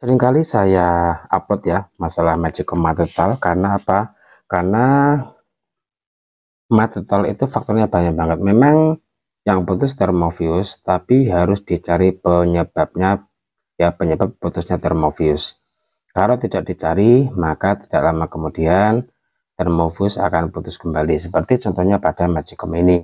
seringkali saya upload ya masalah magic koma total karena apa karena mat total itu faktornya banyak banget memang yang putus termovius tapi harus dicari penyebabnya ya penyebab putusnya termovius kalau tidak dicari maka tidak lama kemudian termovius akan putus kembali seperti contohnya pada magicom ini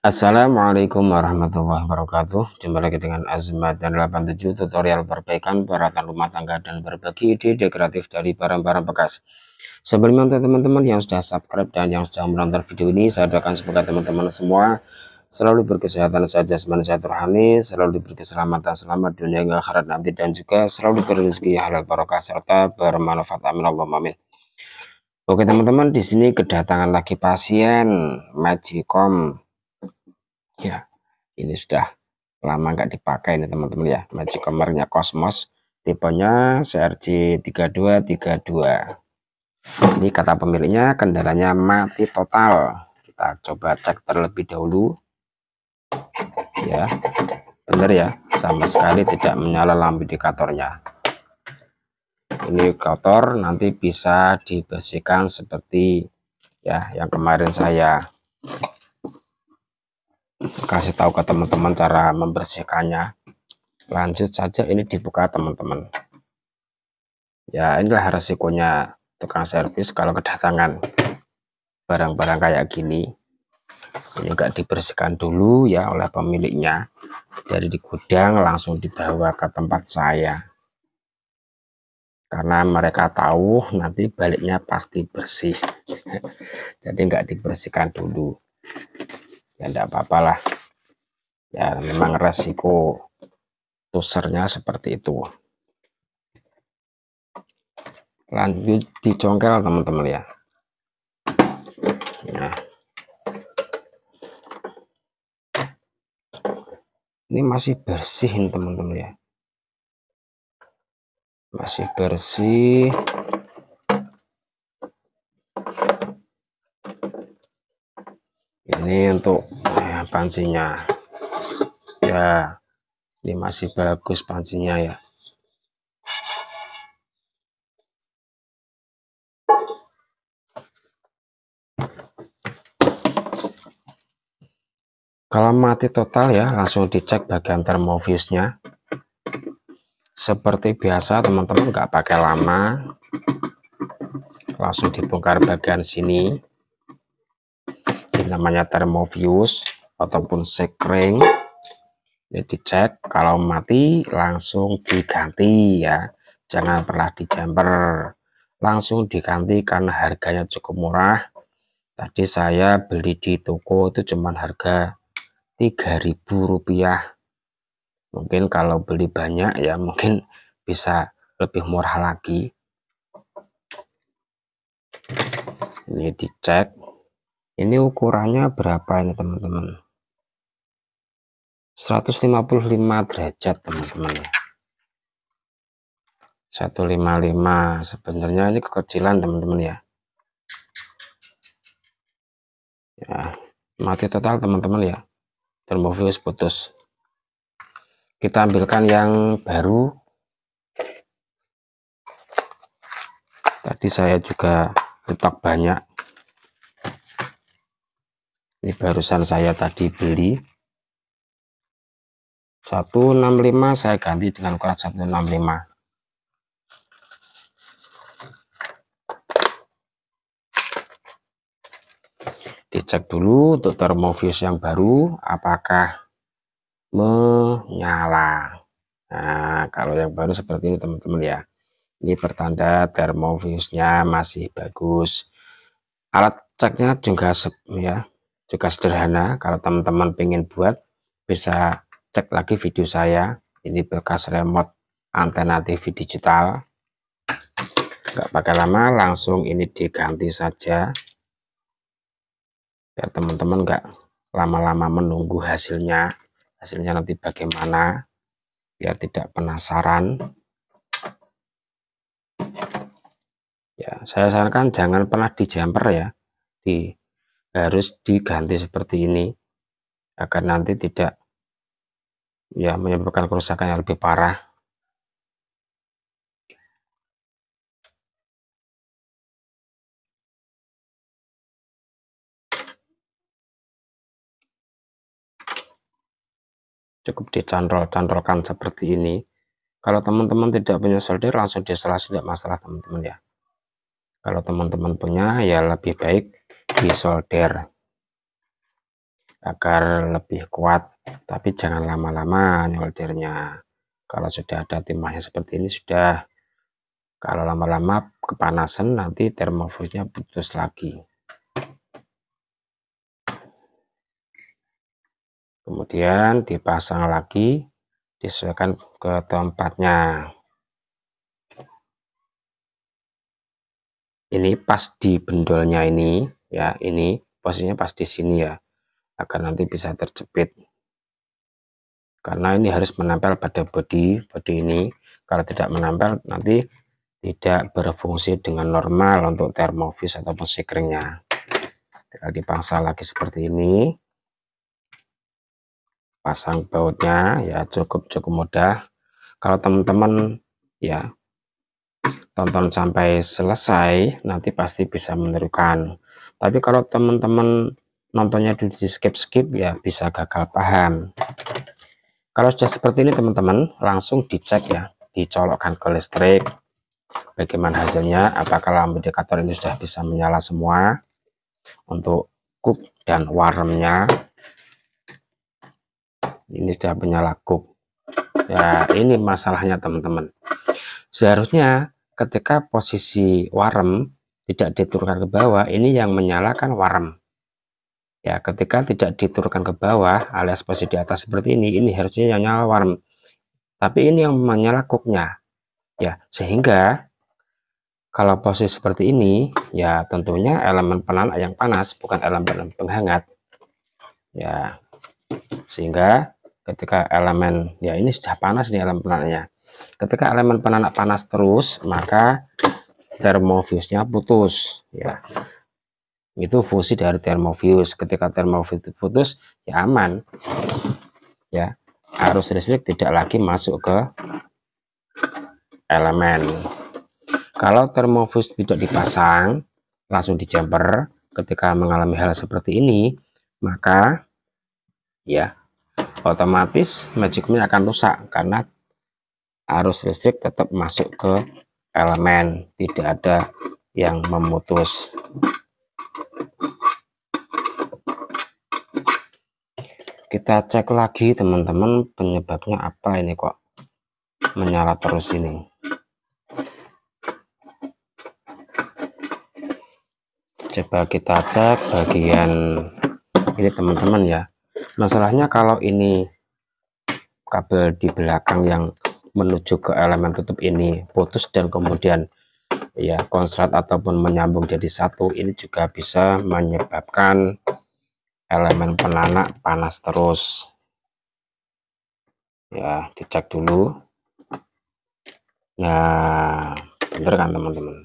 Assalamualaikum warahmatullahi wabarakatuh Jumpa lagi dengan Azmat dan 87 tutorial perbaikan peralatan rumah tangga dan berbagi ide dekoratif dari barang-barang bekas Sebelumnya untuk teman-teman yang sudah subscribe dan yang sudah menonton video ini Saya doakan semoga teman-teman semua selalu berkesehatan saja jasmani sehat rohani selalu diberi selamat dunia yang akhirat nanti dan juga selalu diberi halal barokah serta bermanfaat amin Allahumma amin Oke teman-teman di sini kedatangan lagi pasien Magicom ya ini sudah lama nggak dipakai nih teman-teman ya magic kamarnya Kosmos, tipenya CRJ3232 ini kata pemiliknya kendalanya mati total kita coba cek terlebih dahulu ya bener ya sama sekali tidak menyala lampu indikatornya ini kotor nanti bisa dibersihkan seperti ya yang kemarin saya kasih tahu ke teman-teman cara membersihkannya lanjut saja ini dibuka teman-teman ya inilah resikonya tukang servis kalau kedatangan barang-barang kayak gini ini enggak dibersihkan dulu ya oleh pemiliknya dari di gudang langsung dibawa ke tempat saya karena mereka tahu nanti baliknya pasti bersih jadi enggak dibersihkan dulu ya enggak apa-apalah ya memang resiko tusernya seperti itu lanjut dicongkel teman-teman ya nah ini masih bersihin teman-teman ya masih bersih ini untuk ya, pancinya ya ini masih bagus pancinya ya kalau mati total ya langsung dicek bagian termoviusnya seperti biasa teman-teman nggak pakai lama langsung dibongkar bagian sini namanya termovius ataupun sekring ya dicek kalau mati langsung diganti ya jangan pernah dijamper langsung diganti karena harganya cukup murah tadi saya beli di toko itu cuma harga 3000 rupiah mungkin kalau beli banyak ya mungkin bisa lebih murah lagi ini dicek ini ukurannya berapa ini teman-teman 155 derajat teman-teman 155 sebenarnya ini kekecilan teman-teman ya ya mati total teman-teman ya termofius putus kita ambilkan yang baru tadi saya juga letak banyak ini barusan saya tadi beli 165 saya ganti dengan ukuran 165 dicek dulu untuk termofus yang baru apakah menyala nah kalau yang baru seperti ini teman-teman ya ini pertanda termofusnya masih bagus alat ceknya juga ya juga sederhana kalau teman-teman pengen buat bisa cek lagi video saya ini bekas remote antena TV digital Gak pakai lama langsung ini diganti saja ya teman-teman gak lama-lama menunggu hasilnya hasilnya nanti bagaimana biar tidak penasaran ya saya sarankan jangan pernah di jumper ya di harus diganti seperti ini agar nanti tidak ya menyebabkan kerusakan yang lebih parah cukup dicandrol-candrolkan seperti ini kalau teman-teman tidak punya solder langsung diisolasi tidak masalah teman-teman ya kalau teman-teman punya ya lebih baik disolder agar lebih kuat tapi jangan lama-lama nyoldernya kalau sudah ada timahnya seperti ini sudah kalau lama-lama kepanasan nanti termofusnya putus lagi kemudian dipasang lagi disesuaikan ke tempatnya ini pas di bendolnya ini ya ini posisinya pas di sini ya agar nanti bisa terjepit karena ini harus menempel pada body body ini kalau tidak menempel nanti tidak berfungsi dengan normal untuk termofis ataupun sikringnya tinggal dipangsa lagi seperti ini pasang bautnya ya cukup cukup mudah kalau teman-teman ya tonton sampai selesai nanti pasti bisa menirukan tapi kalau teman-teman nontonnya di skip-skip ya bisa gagal paham kalau sudah seperti ini teman-teman langsung dicek ya dicolokkan ke listrik bagaimana hasilnya apakah lampu indikator ini sudah bisa menyala semua untuk cook dan warmnya ini sudah menyala cook ya ini masalahnya teman-teman seharusnya ketika posisi warm tidak diturunkan ke bawah ini yang menyalakan warm ya ketika tidak diturunkan ke bawah alias posisi di atas seperti ini ini harusnya yang nyala warm tapi ini yang menyala cooknya ya sehingga kalau posisi seperti ini ya tentunya elemen penanak yang panas bukan elemen penghangat ya sehingga ketika elemen ya ini sudah panas nih elemen penanaknya ketika elemen penanak panas terus maka termofusnya putus ya itu fungsi dari termofus ketika thermofuse putus ya aman ya arus listrik tidak lagi masuk ke elemen kalau termofus tidak dipasang langsung jumper. ketika mengalami hal seperti ini maka ya otomatis magic akan rusak karena arus listrik tetap masuk ke elemen, tidak ada yang memutus. Kita cek lagi teman-teman penyebabnya apa ini kok menyala terus ini. Coba kita cek bagian ini teman-teman ya. Masalahnya kalau ini kabel di belakang yang menuju ke elemen tutup ini putus dan kemudian ya konslet ataupun menyambung jadi satu ini juga bisa menyebabkan elemen penanak panas terus ya dicek dulu nah bener kan teman-teman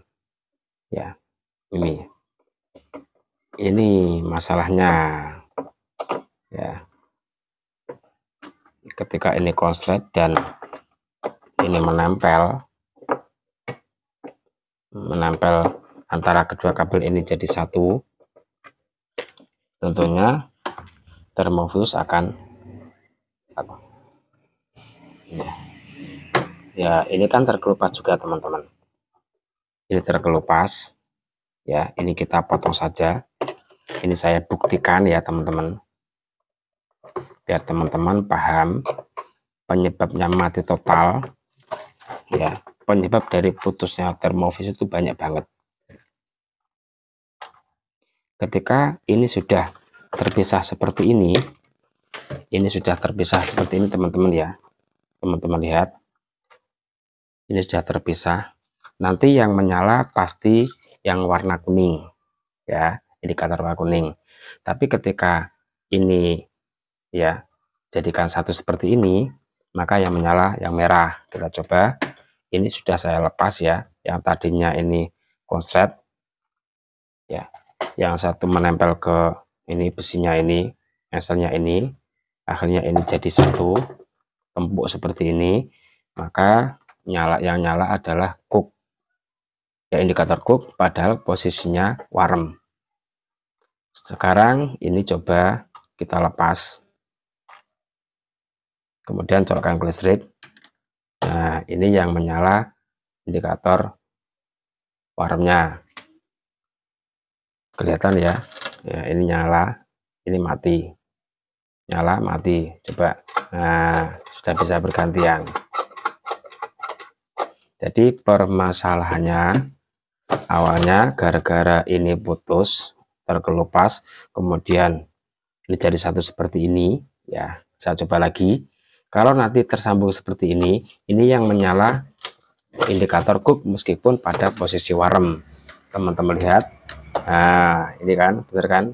ya ini ini masalahnya ya ketika ini konslet dan ini menempel hmm. menempel antara kedua kabel ini jadi satu tentunya termofus akan apa ya. ya ini kan terkelupas juga teman-teman ini terkelupas ya ini kita potong saja ini saya buktikan ya teman-teman biar teman-teman paham penyebabnya mati total ya penyebab dari putusnya termofis itu banyak banget ketika ini sudah terpisah seperti ini ini sudah terpisah seperti ini teman-teman ya teman-teman lihat ini sudah terpisah nanti yang menyala pasti yang warna kuning ya indikator warna kuning tapi ketika ini ya jadikan satu seperti ini maka yang menyala yang merah kita coba ini sudah saya lepas ya yang tadinya ini konslet ya yang satu menempel ke ini besinya ini eselnya ini akhirnya ini jadi satu empuk seperti ini maka nyala yang nyala adalah cook ya indikator cook padahal posisinya warm sekarang ini coba kita lepas kemudian colokan listrik, nah ini yang menyala indikator warmnya kelihatan ya ya ini nyala ini mati nyala mati coba nah sudah bisa bergantian jadi permasalahannya awalnya gara-gara ini putus terkelupas kemudian ini jadi satu seperti ini ya saya coba lagi kalau nanti tersambung seperti ini, ini yang menyala indikator cook meskipun pada posisi warm. Teman-teman lihat. Nah, ini kan, benar kan?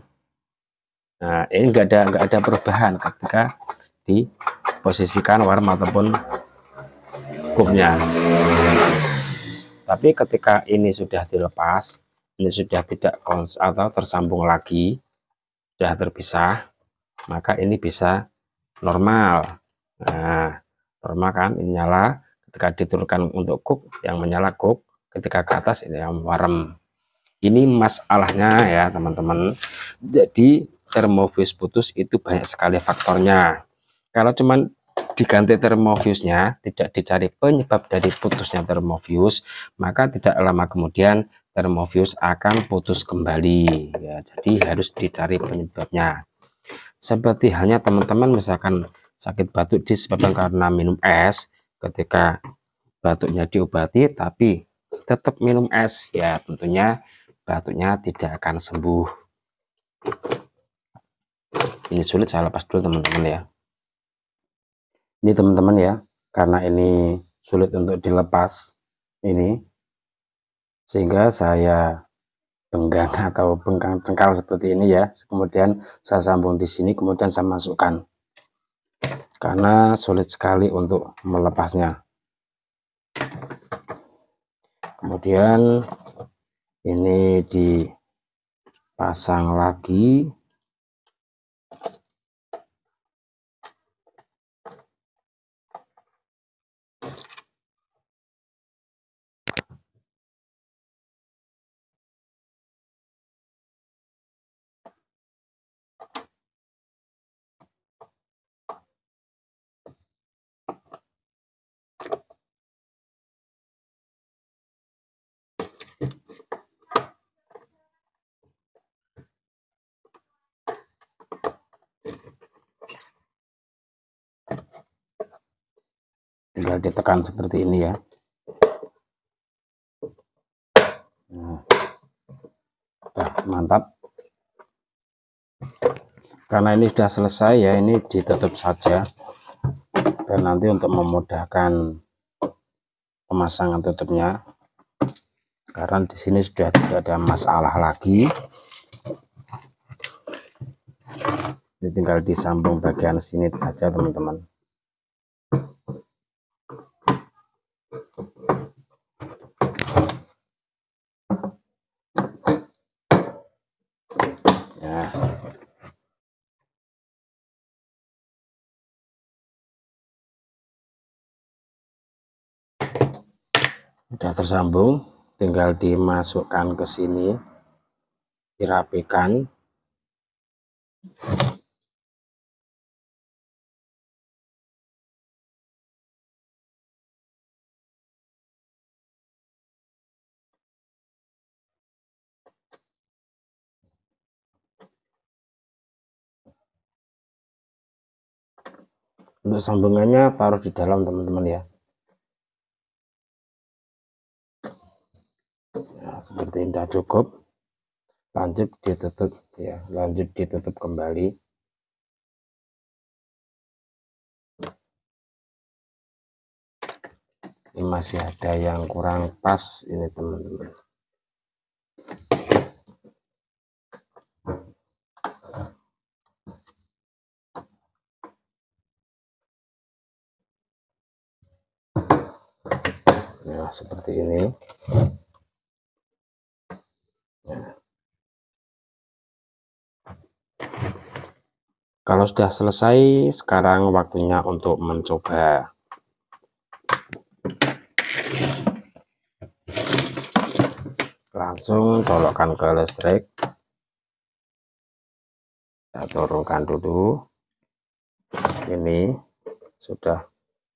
Nah, ini enggak ada enggak ada perubahan ketika diposisikan warm ataupun cooknya. Tapi ketika ini sudah dilepas, ini sudah tidak kons atau tersambung lagi, sudah terpisah, maka ini bisa normal Nah, norma kan ini nyala. Ketika diturunkan untuk cook, yang menyala cook. Ketika ke atas ini yang warm. Ini masalahnya ya teman-teman. Jadi termofuse putus itu banyak sekali faktornya. Kalau cuman diganti termofusnya, tidak dicari penyebab dari putusnya termofuse, maka tidak lama kemudian termofuse akan putus kembali. Ya, jadi harus dicari penyebabnya. Seperti halnya teman-teman misalkan sakit batuk disebabkan karena minum es ketika batuknya diobati tapi tetap minum es ya tentunya batuknya tidak akan sembuh ini sulit saya lepas dulu teman-teman ya ini teman-teman ya karena ini sulit untuk dilepas ini sehingga saya benggang atau bengkang cengkal seperti ini ya kemudian saya sambung di sini kemudian saya masukkan karena sulit sekali untuk melepasnya kemudian ini dipasang lagi tinggal ditekan seperti ini ya nah. nah, mantap karena ini sudah selesai ya ini ditutup saja dan nanti untuk memudahkan pemasangan tutupnya karena di sini sudah tidak ada masalah lagi ini tinggal disambung bagian sini saja teman-teman sudah tersambung tinggal dimasukkan ke sini dirapikan untuk sambungannya taruh di dalam teman-teman ya seperti ini sudah cukup lanjut ditutup ya lanjut ditutup kembali ini masih ada yang kurang pas ini teman-teman nah seperti ini Kalau sudah selesai, sekarang waktunya untuk mencoba. Langsung colokkan ke listrik. Kita turunkan dulu. Ini sudah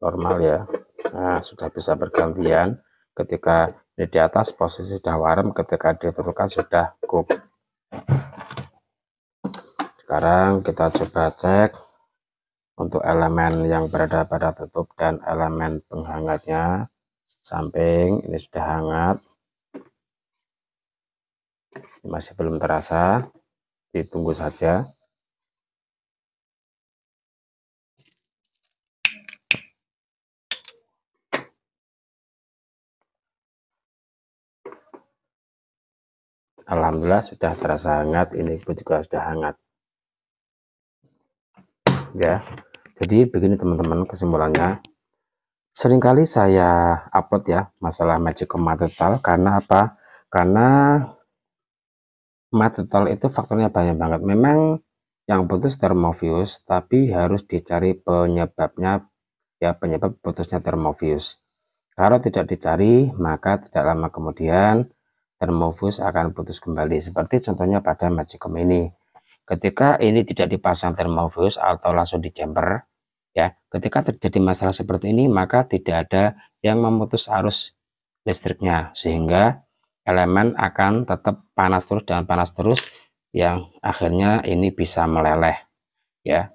normal ya. Nah, sudah bisa bergantian. Ketika ini di atas posisi sudah warm, ketika diturunkan sudah cook sekarang kita coba cek untuk elemen yang berada pada tutup dan elemen penghangatnya samping ini sudah hangat ini masih belum terasa ditunggu saja Alhamdulillah sudah terasa hangat ini pun juga sudah hangat ya jadi begini teman-teman kesimpulannya seringkali saya upload ya masalah magic koma total karena apa karena mat total itu faktornya banyak banget memang yang putus termovius tapi harus dicari penyebabnya ya penyebab putusnya termovius kalau tidak dicari maka tidak lama kemudian termovius akan putus kembali seperti contohnya pada magicom ini Ketika ini tidak dipasang termofus atau langsung di jumper, ya, ketika terjadi masalah seperti ini maka tidak ada yang memutus arus listriknya sehingga elemen akan tetap panas terus dan panas terus yang akhirnya ini bisa meleleh ya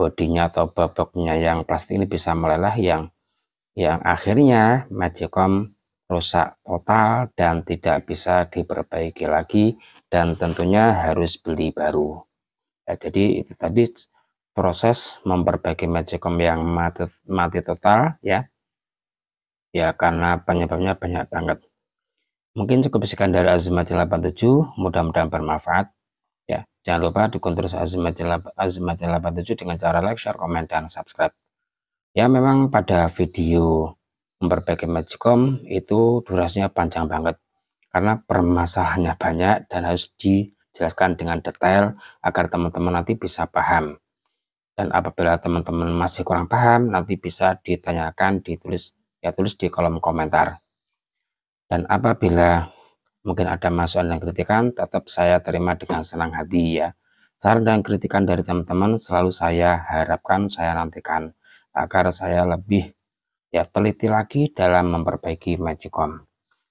bodinya atau boboknya yang plastik ini bisa meleleh yang yang akhirnya magicom rusak total dan tidak bisa diperbaiki lagi dan tentunya harus beli baru. Ya, jadi itu tadi proses memperbaiki magicom yang mati, mati total ya. Ya karena penyebabnya banyak banget. Mungkin cukup sekian dari Azimati 87, mudah-mudahan bermanfaat. Ya, jangan lupa dukung terus Azimati 87 dengan cara like, share, komen, dan subscribe. Ya, memang pada video memperbaiki magicom itu durasinya panjang banget karena permasalahannya banyak dan harus dijelaskan dengan detail agar teman-teman nanti bisa paham. Dan apabila teman-teman masih kurang paham, nanti bisa ditanyakan, ditulis, ya tulis di kolom komentar. Dan apabila mungkin ada masukan dan kritikan, tetap saya terima dengan senang hati ya. Saran dan kritikan dari teman-teman selalu saya harapkan, saya nantikan agar saya lebih ya teliti lagi dalam memperbaiki Magicom.